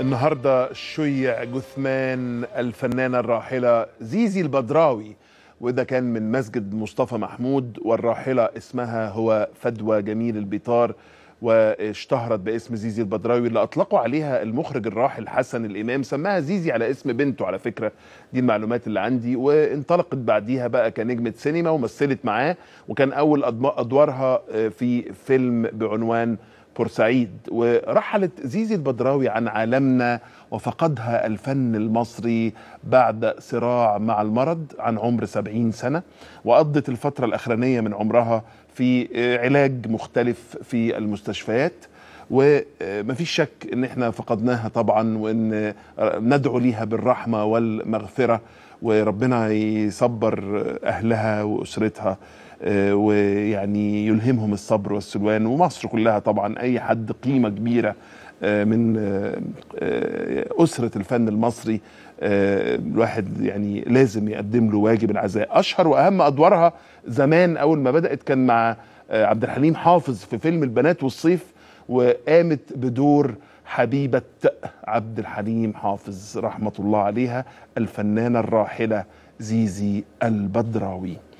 النهارده شيع جثمان الفنانه الراحله زيزي البدراوي وده كان من مسجد مصطفى محمود والراحله اسمها هو فدوى جميل البيطار واشتهرت باسم زيزي البدراوي اللي اطلقوا عليها المخرج الراحل حسن الامام سماها زيزي على اسم بنته على فكره دي المعلومات اللي عندي وانطلقت بعديها بقى كنجمه سينما ومثلت معاه وكان اول ادوارها آه، في فيلم بعنوان بورسعيد ورحلت زيزي البدراوي عن عالمنا وفقدها الفن المصري بعد صراع مع المرض عن عمر 70 سنة وقضت الفترة الأخرانية من عمرها في علاج مختلف في المستشفيات ومفيش شك ان احنا فقدناها طبعا وان ندعو ليها بالرحمه والمغفره وربنا يصبر اهلها واسرتها آه، ويعني يلهمهم الصبر والسلوان ومصر كلها طبعا اي حد قيمه كبيره آه، من آه، اسره الفن المصري الواحد يعني لازم يقدم له واجب العزاء اشهر واهم ادوارها زمان اول ما بدات كان مع عبد الحليم حافظ في فيلم البنات والصيف وقامت بدور حبيبة عبد الحليم حافظ رحمة الله عليها الفنانة الراحلة زيزي البدراوي